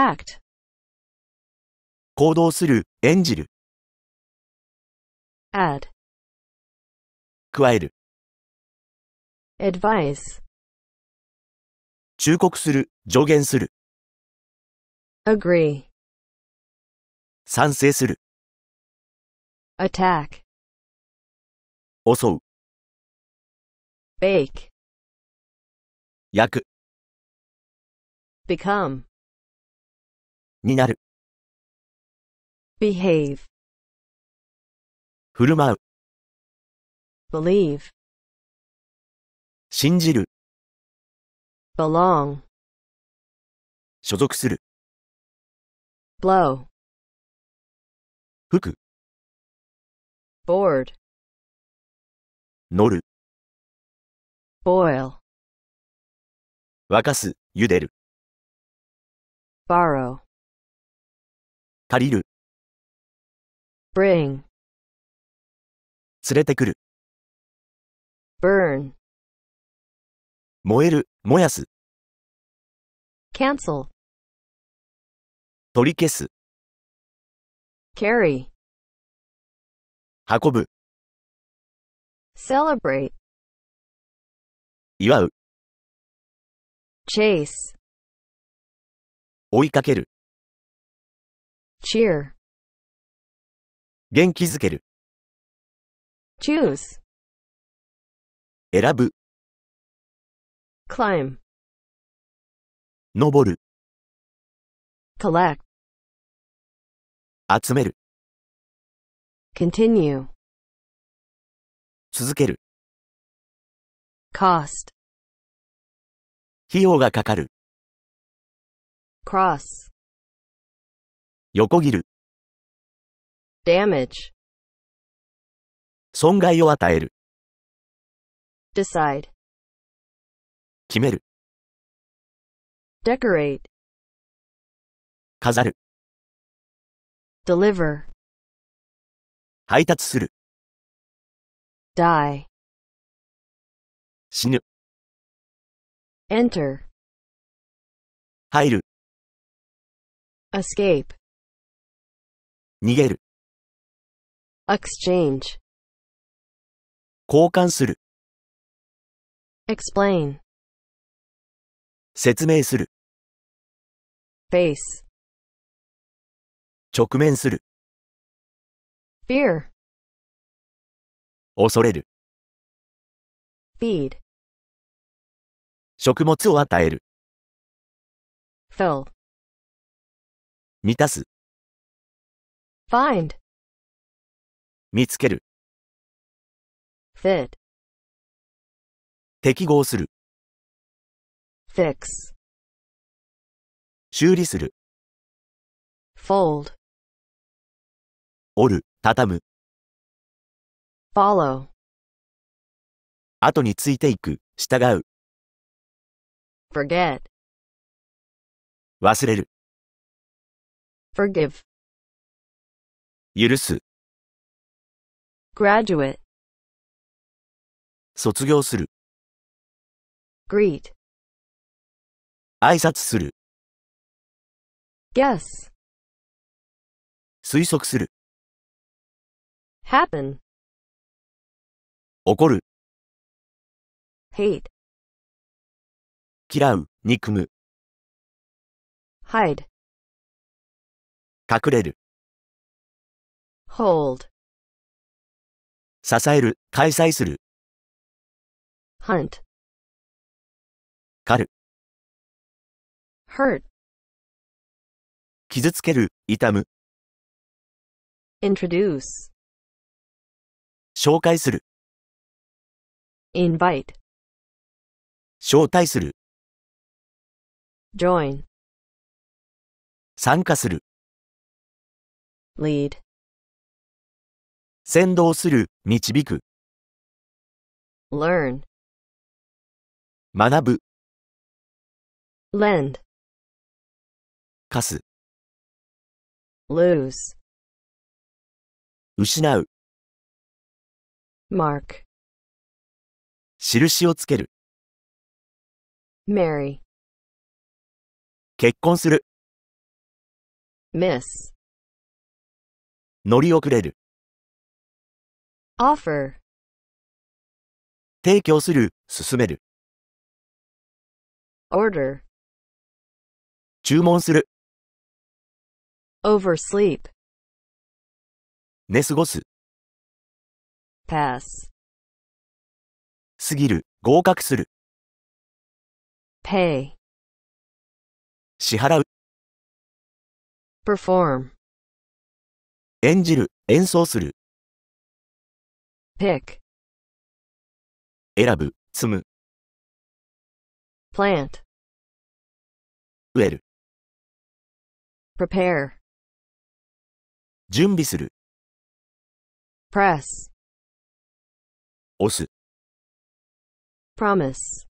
act 行動する、演じる。add 加える。advice 忠告する、助言する。agree 賛成する。attack 襲う。bake 焼く。become になる。behave 振る舞う。believe 信じる。belong 所属する。blow 吹く。board 乗る。boil 沸かす、茹でる。borrow 借りる bring 連れてくる burn 燃える、燃やす cancel 取り消す carry 運ぶ celebrate 祝う chase 追いかける cheer 元気づける choose 選ぶ climb 登る collect 集める continue 続ける cost 費用がかかる cross 横切る。damage, 損害を与える。decide, 決める。decorate, 飾る。deliver, 配達する。die, 死ぬ。enter, 入る。escape, 逃げる。exchange 交換する。explain 説明する。face 直面する。fear 恐れる。feed 食物を与える。fill 満たす。find 見つける fit 適合する fix 修理する fold 折る、畳む follow 後についていく、従う forget 忘れる forgive 許す。graduate, 卒業する。greet, 挨拶する。guess, 推測する。happen, 怒る。hate, 嫌う。憎む。hide, 隠れる。hold 支える、開催する。hunt 狩る。hurt 傷つける、痛む。introduce 紹介する。invite 招待する。join 参加する。lead 先導する、導く。learn, 学ぶ、lend, 貸す、lose, 失う、mark, 印をつける、marry, 結婚する、miss. 乗り遅れる。offer 提供する、進める。order 注文する。oversleep 寝過ごす。pass 過ぎる、合格する。pay 支払う。perform 演じる、演奏する。pick 選ぶ、積む plant 植える prepare 準備する press 押す promise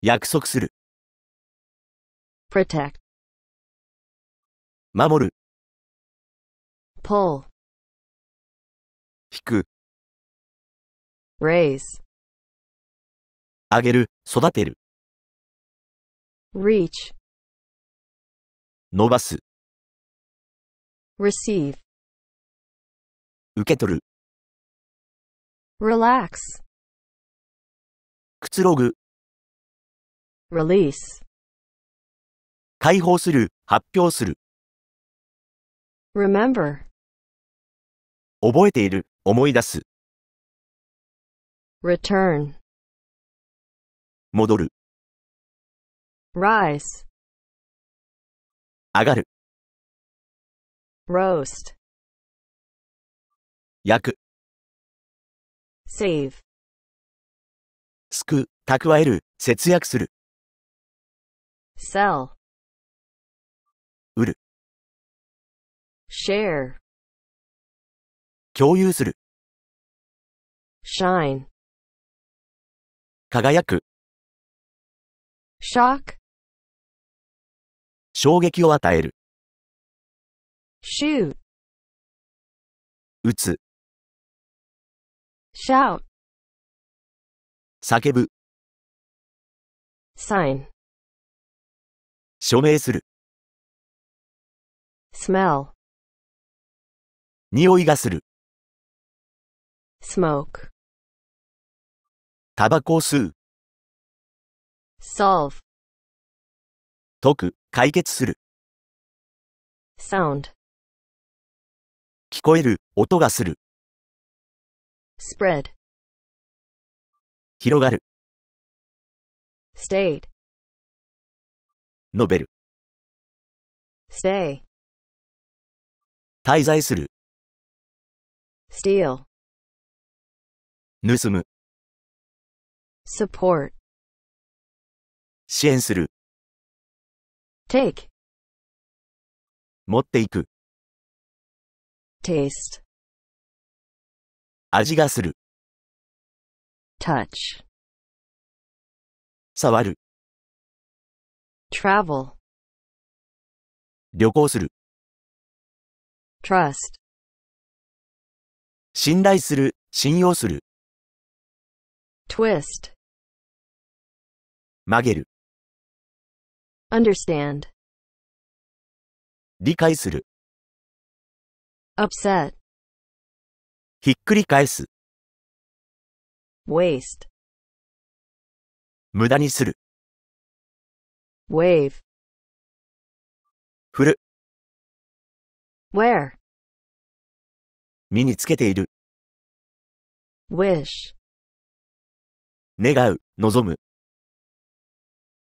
約束する protect 守る pull 引く。raise あげる、育てる。reach 伸ばす。receive 受け取る。relax くつろぐ。release 解放する、発表する。remember 覚えている。思い出す。return 戻る、rise 上がる、roast 焼く、save すくう、蓄える、節約する、sell 売る share 共有する。shine 輝く shock 衝撃を与える shoot 打つ shout 叫ぶ sign 署名する smell 匂いがする smoke タバコを吸う solve 解く、解決する sound 聞こえる、音がする spread 広がる stayed 述べる stay 滞在する steal 盗む。support 支援する。take 持っていく。taste 味がする。touch 触る。travel 旅行する。trust 信頼する、信用する。twist 曲げる understand 理解する upset ひっくり返す waste 無駄にする wave 振る where 身につけている wish 願う、望む。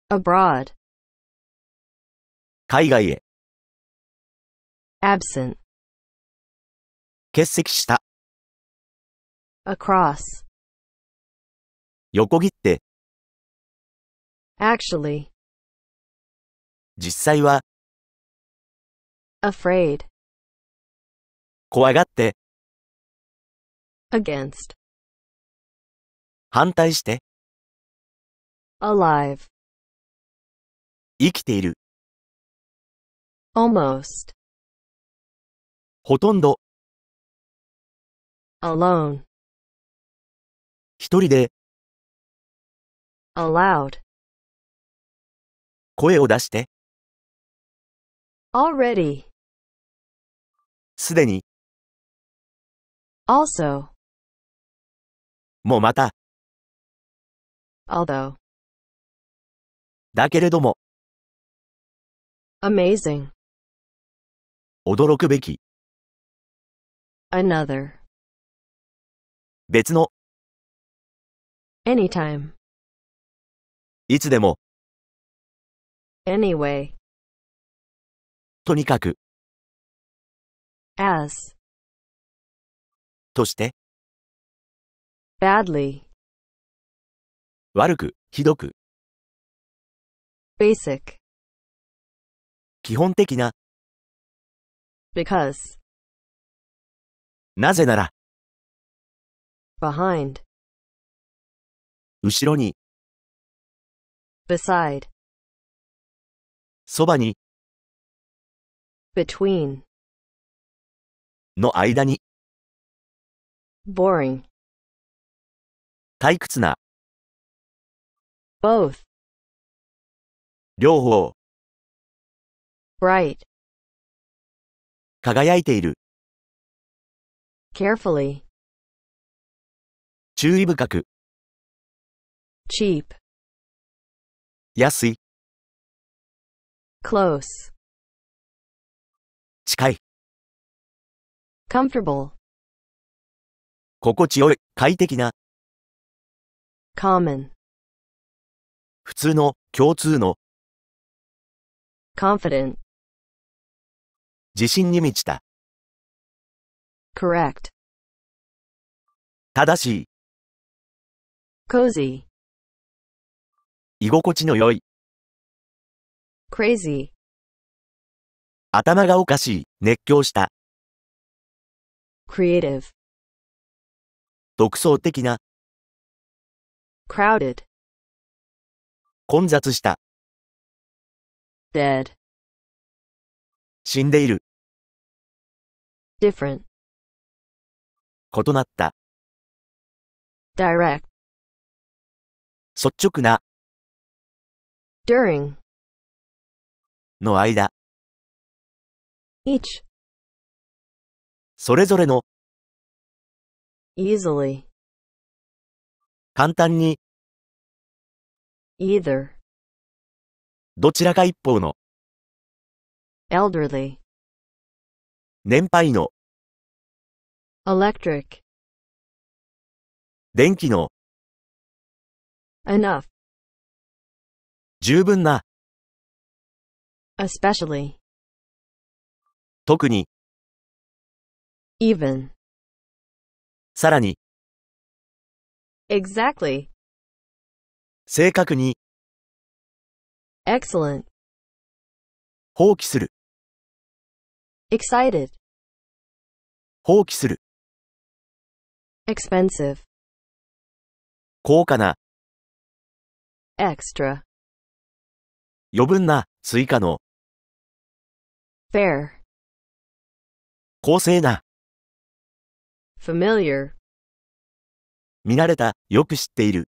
abroad, 海外へ、absent, 欠席した、across, 横切って、actually, 実際は、afraid, 怖がって、against, 反対して。alive 生きている。almost ほとんど。alone 一人で。a l o u d 声を出して。already すでに。also もうまた。although だけれども amazing 驚くべき another 別の anytime いつでも anyway とにかく as として badly 悪く、ひどく。basic 基本的な、because なぜなら、behind 後ろに、beside そばに、between の間に、boring 退屈な、both 両方 bright 輝いている carefully 注意深く cheap 安い close 近い comfortable 心地よい、快適な。common 普通の、共通の。confident 自信に満ちた。correct 正しい、cozy 居心地の良い、crazy 頭がおかしい、熱狂した、creative 独創的な、crowded 混雑した。dead, 死んでいる。different, 異なった。direct, 率直な。during, の間。each, それぞれの。easily, 簡単に。either どちらか一方の elderly 年配の electric 電気の enough 十分な especially 特に even さらに exactly 正確に excellent 放棄する excited 放棄する expensive 高価な extra 余分な追加の fair 公正な familiar 見慣れたよく知っている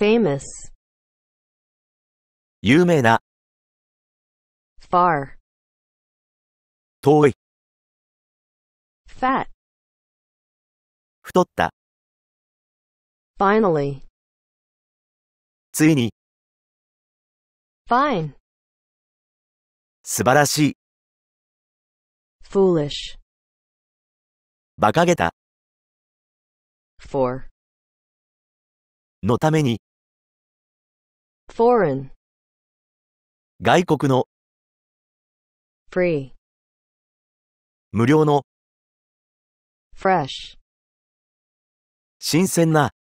famous 有名な far 遠い fat 太った finally ついに fine 素晴らしい foolish 馬鹿げた for のために foreign 外国の free 無料の fresh 新鮮な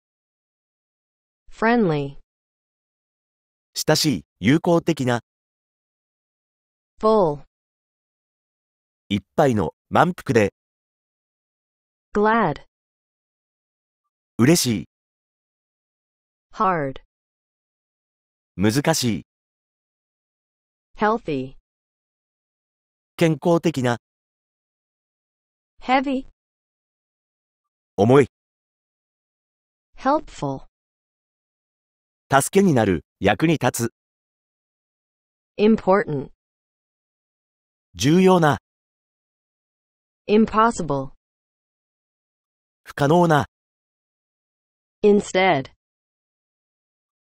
friendly 親しい、友好的な full 一杯の満腹で glad 嬉しい hard 難しい。healthy 健康的な heavy 重い helpful 助けになる、役に立つ。important 重要な impossible 不可能な instead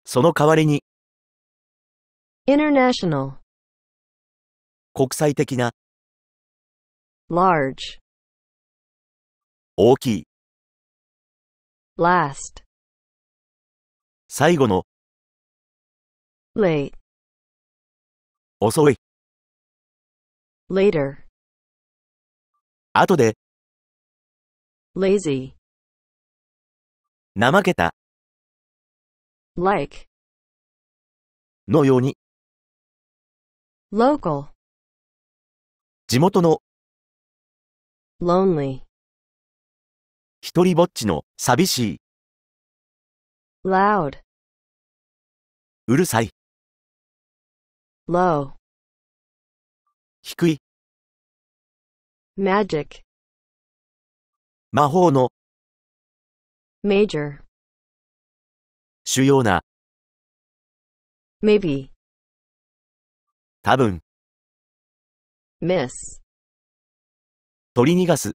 その代わりに international 国際的な large 大きい last 最後の late 遅い later 後で lazy 怠けた like のように local 地元の lonely 一人ぼっちの寂しい loud うるさい low 低い magic 魔法の major 主要な maybe 多分。miss 取り逃がす。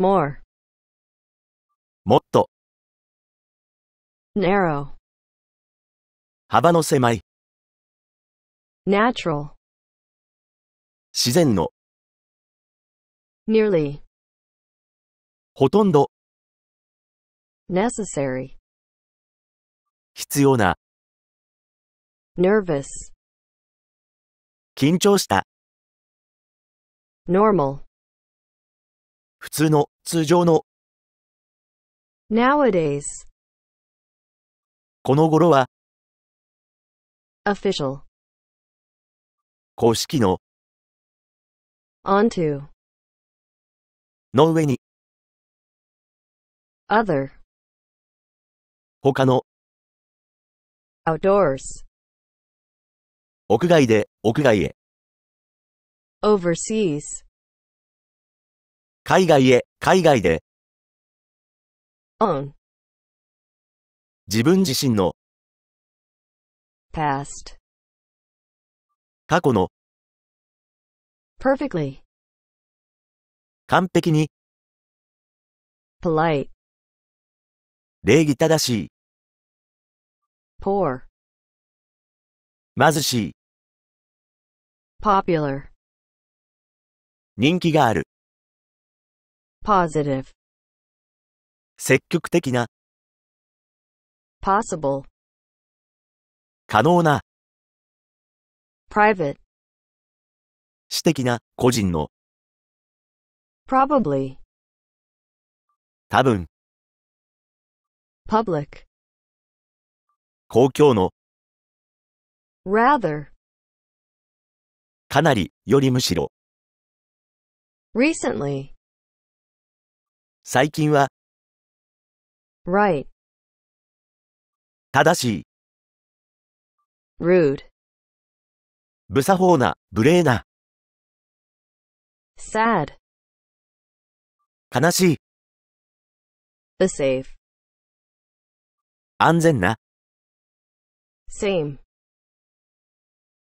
more もっと、narrow 幅の狭い、natural 自然の、nearly ほとんど、necessary 必要な、nervous 緊張した。normal 普通の、通常の。nowadays この頃は official 公式の onto の上に other 他の outdoors 屋外で、屋外へ。overseas 海外へ、海外で。on 自分自身の past 過去の perfectly 完璧に polite 礼儀正しい poor 貧しい popular 人気がある positive 積極的な possible 可能な private 私的な個人の probably 多分 public 公共の rather かなり、よりむしろ。recently, 最近は、right, 正しい、rude, 無作法な、無礼な、sad, 悲しい、safe, 安全な、same,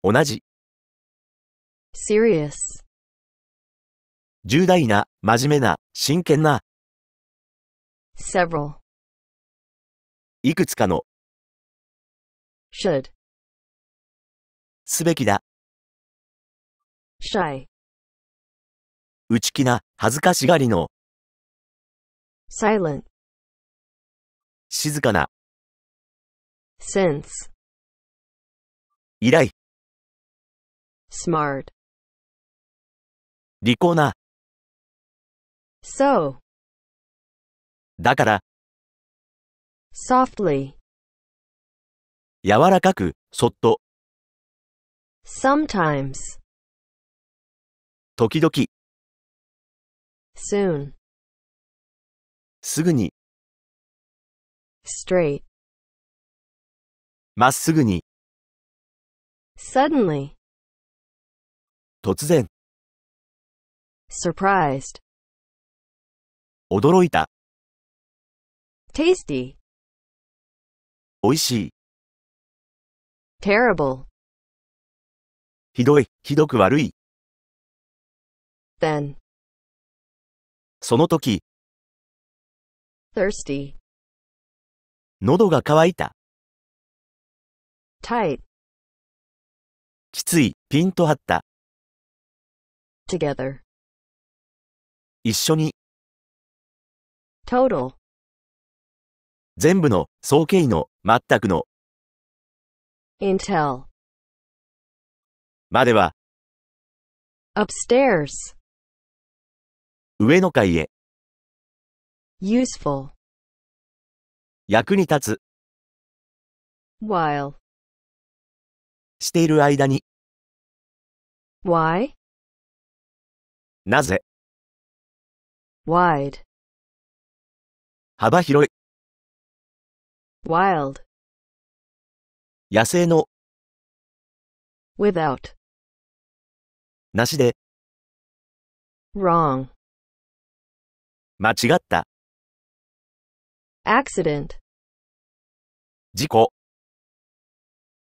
同じ。serious 重大な、真面目な、真剣な。several いくつかの、should すべきだ、shy 内気な、恥ずかしがりの、silent 静かな、s e n s e 依頼。smart 利口な。so だから、softly 柔らかく、そっと、sometimes 時々、soon すぐに、straight まっすぐに、suddenly 突然。surprised 驚いた tasty 美味しい terrible ひどい、ひどく悪い then その時 thirsty 喉が渇いた tight きつい、ピンと張った together 一緒に total 全部の総計の全くの i n t e l までは upstairs 上の階へ useful 役に立つ while している間に why なぜ wide 幅広い wild 野生の without なしで wrong 間違った accident 事故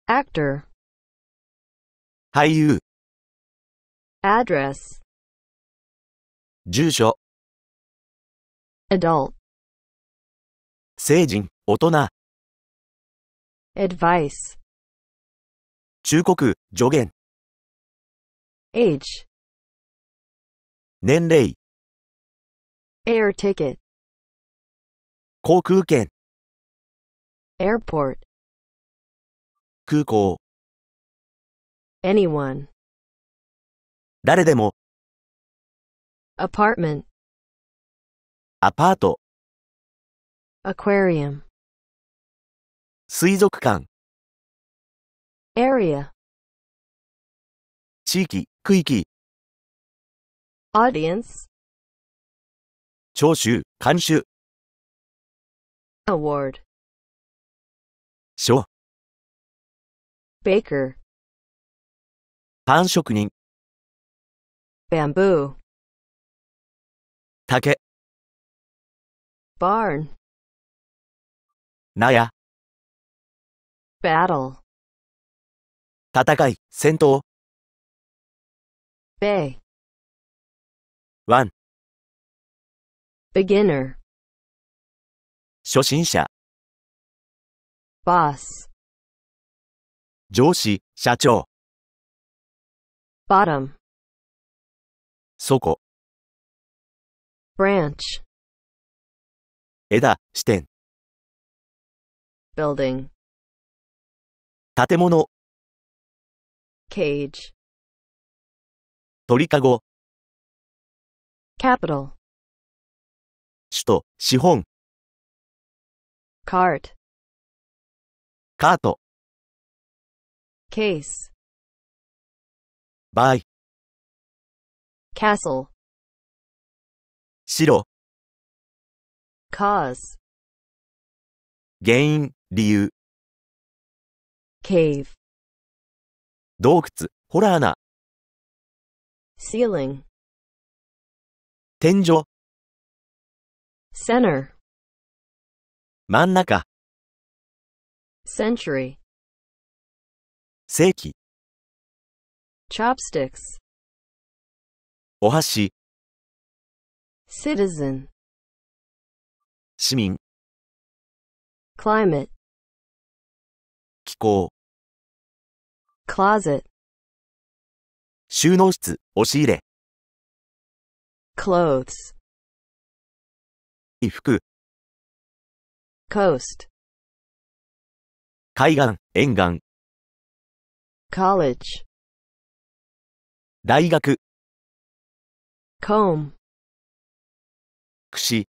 actor 俳優 address 住所 adult 成人、大人。advice 忠告、助言。age 年齢、air ticket 航空券、airport 空港、anyone 誰でも、apartment アパート。アクアリアム。水族館。エリア。地域、区域。オーディエンス。聴衆、監修。アワード。書。ベーカー。パン職人。バンブー。竹。barn 納屋 battle 戦い、戦闘 bay one, beginner 初心者 boss 上司、社長 bottom 底 branch 枝、視点。building, 建物、cage, 鳥かご、capital, 首都、資本、cart, カート、case, 場合、castle, 白、cause 原因、理由 cave 洞窟、ホラーな ceiling 天井 center 真ん中 century 世紀 chopsticks お箸 citizen 市民 climate 気候 closet 収納室、押し入れ clothes 衣服 coast 海岸、沿岸 college 大学 comb 櫛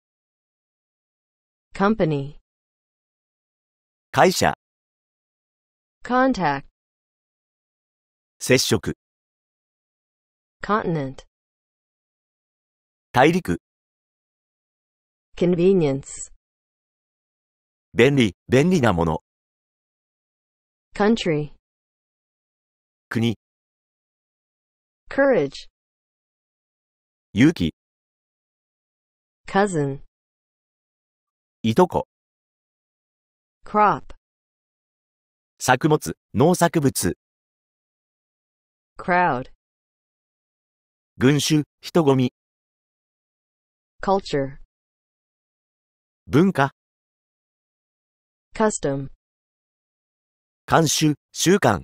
company 会社 contact 接触 continent 大陸 convenience 便利、便利なもの。country 国 courage 勇気 cousin いとこ。crop, 作物、農作物。crowd, 群衆、人混み、culture, 文化、custom, 慣習、習慣、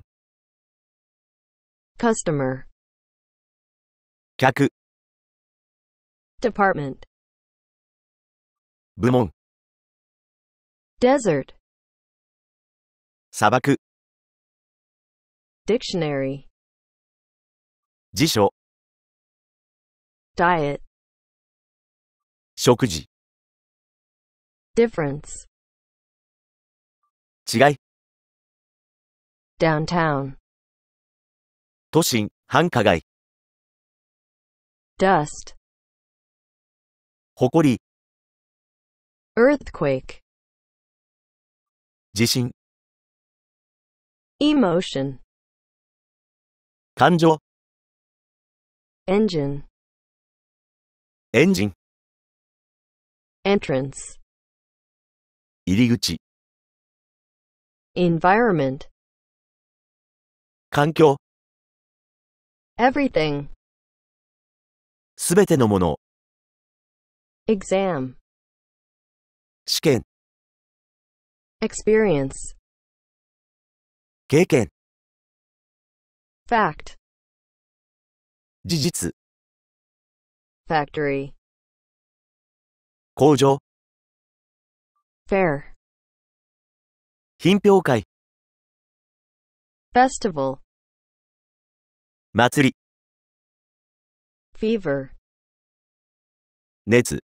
customer, 客、department, 部門。desert 砂漠 dictionary 辞書 diet 食事 difference 違い downtown 都心繁華街 dust 埃 earthquake 自信 emotion 感情 engine エンジン entrance 入り口 environment 環境 everything すべてのもの exam 試験 experience 経験 fact 事実 factory 工場 fair 品評会 festival 祭り fever 熱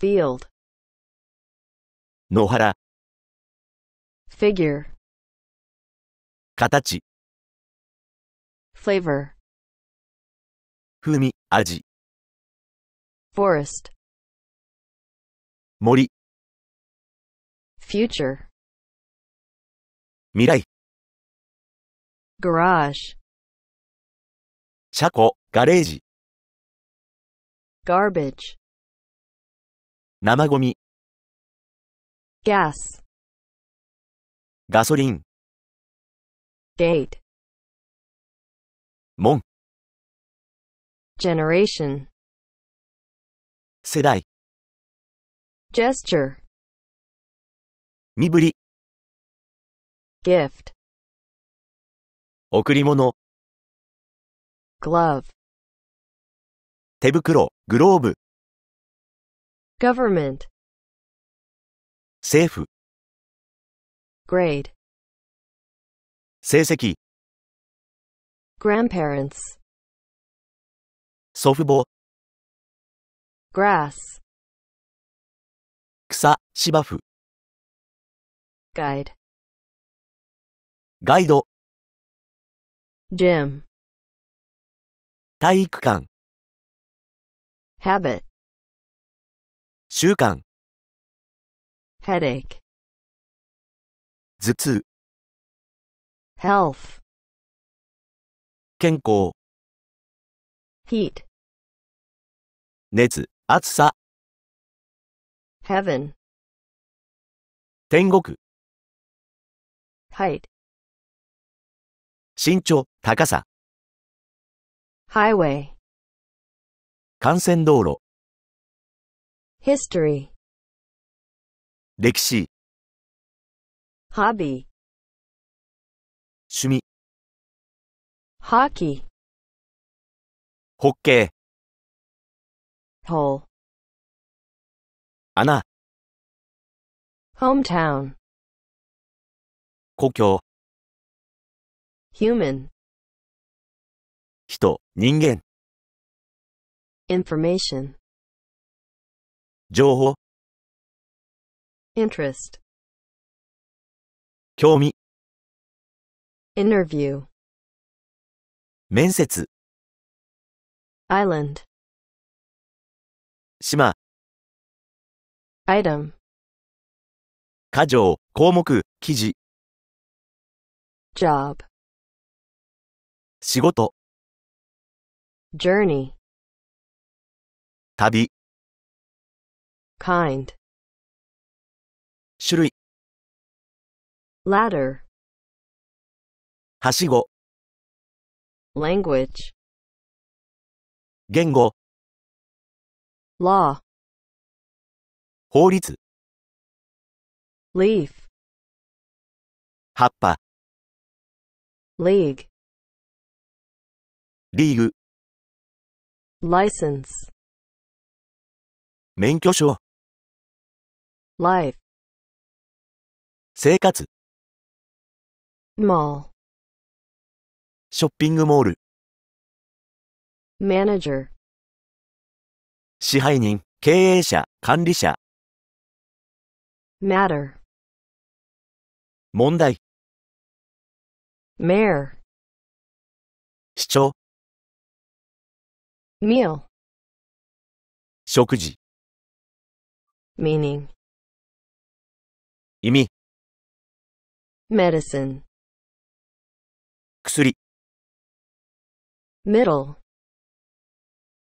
field 野原 figure 形 flavor 風味味 forest 森 future 未来 garage 車庫ガレージ garbage 生ゴミ gas ガソリン gate 門 generation 世代 gesture 身振り gift 贈り物 glove 手袋グローブ government 政府 grade 成績 grandparents 祖父母 grass 草芝生 guide ガイド gym 体育館 habit 習慣 headache 頭痛 health 健康 heat 熱、暑さ heaven 天国 height 身長、高さ highway 幹線道路 history 歴史 hobby, 趣味 hockey, ホッケー hole, 穴 hometown, 故郷 human, 人人間 information, 情報 interest 興味 interview 面接 island 島 item 過剰項目記事 job 仕事 journey 旅 kind 種類 ladder はしご language 言語 law 法律 leaf 葉っぱ league リーグ license 免許証 life 生活 mall ショッピングモール manager 支配人経営者管理者 matter 問題 mayor 市長 meal 食事 meaning 意味 medicine 薬 middle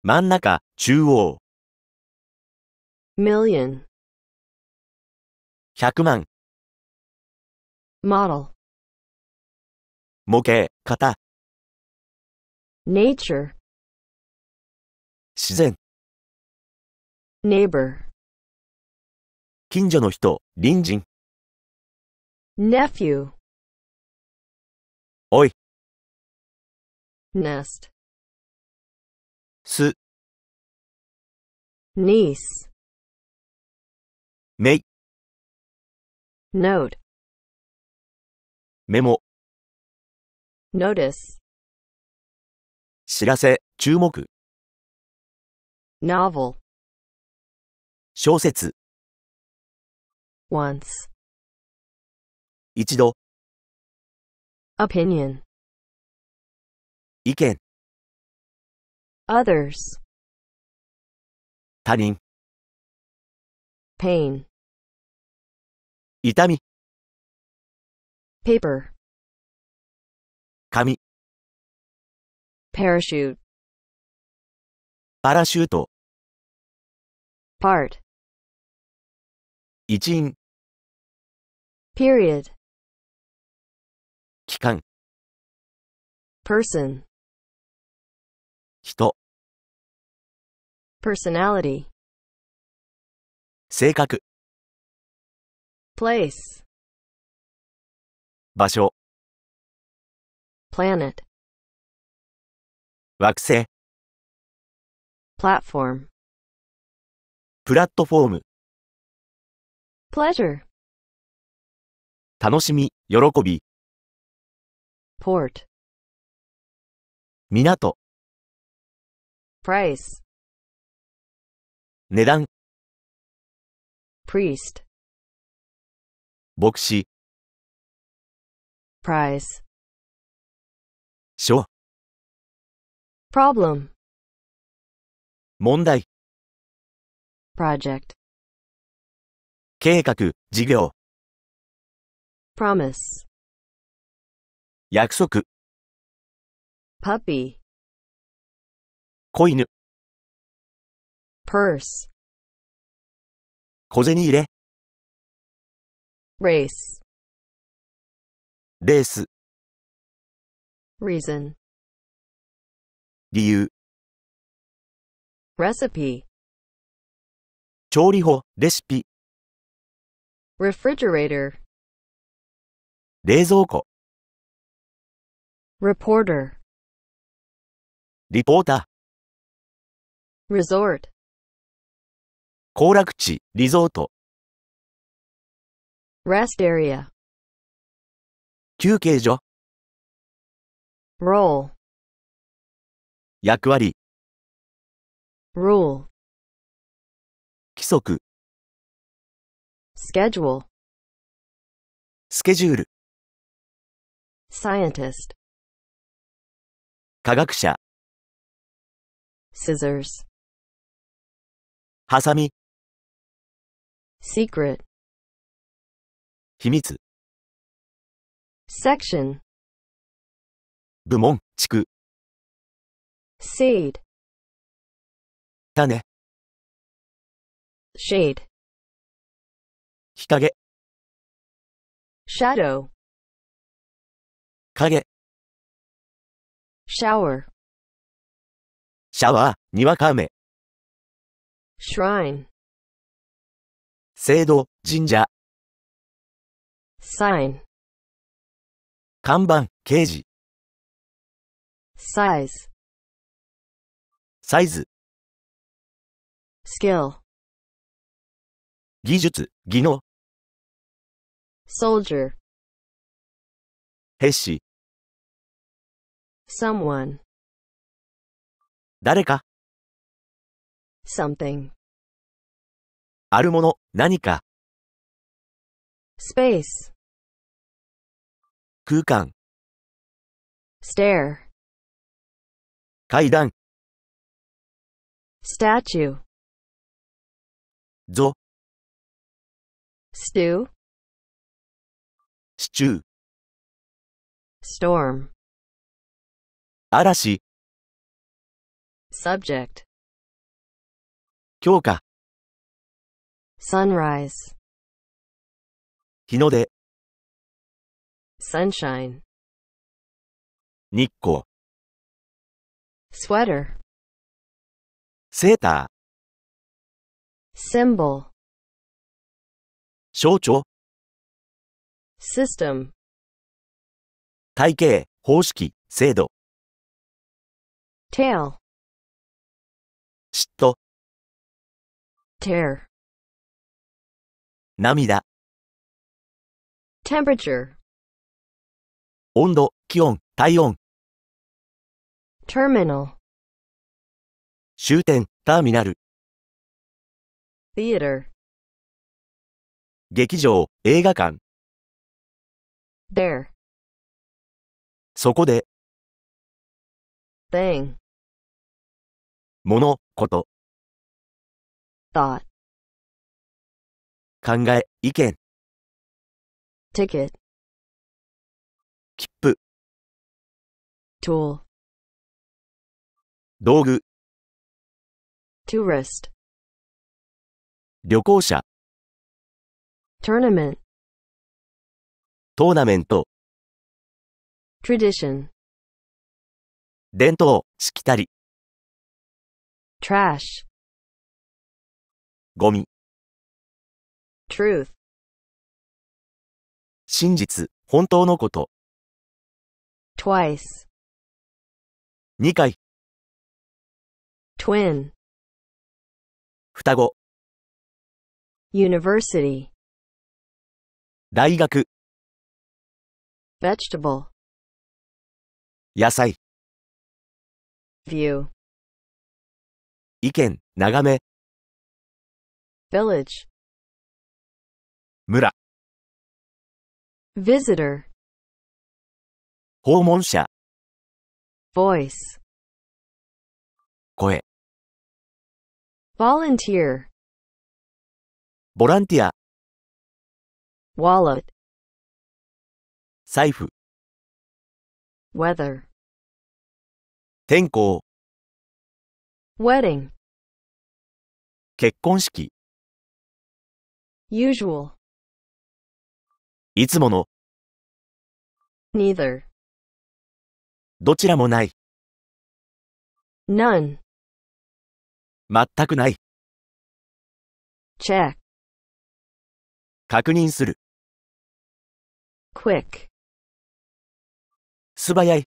真ん中、中央 million 百万 model 模型、型 nature 自然 neighbor 近所の人、隣人 nephew おい nest す niece めい note メモ notice 知らせ注目 novel 小説 once 一度 opinion 意見 others 他人 pain 痛み paper 紙 parachute パラシュート part 一員 period 機関 person 人 personality 性格 place 場所 planet 惑星 platform プラットフォーム pleasure 楽しみ、喜び port 港 price 値段 priest 牧師 price 書 problem 問題 project 計画、事業 promise 約束。puppy, 子犬、purse, 小銭入れ、race, レース、reason, 理由、recipe, 調理法、レシピ、refrigerator, 冷蔵庫。reporter リポータ resort 行楽地、リゾート、rest area 休憩所、role 役割、rule 規則、schedule スケジュール、scientist 科学者 scissors ハサミ secret 秘密 section 部門、地区 seed 種 shade 日陰 shadow 影 shower シャワー、にわか雨。shrine 聖堂、神社。sign 看板、掲示。size サイズ、skill 技術、技能、soldier 兵士、someone 誰か something あるもの、何か space 空間 stair 階段 statue ぞ stew シチュー storm 嵐 subject 強化 sunrise 日の出 sunshine 日光 sweater セーター symbol 象徴 system 体系、方式、制度 tail 嫉妬 tear 涙 temperature 温度、気温、体温 terminal 終点、ターミナル theater 劇場、映画館 there そこで thing 物と。thought 考え意見 ticket 切符 tool 道具 tourist 旅行者 tournament トーナメント tradition 伝統しきたり trash ゴミ truth 真実、本当のこと twice 二回 twin 双子 university 大学 vegetable 野菜 view 意見、長め。village 村、visitor 訪問者、voice 声、volunteer ボランティア、wallet 財布、weather 天候、wedding 結婚式 usual いつもの neither どちらもない none 全くない check 確認する quick 素早い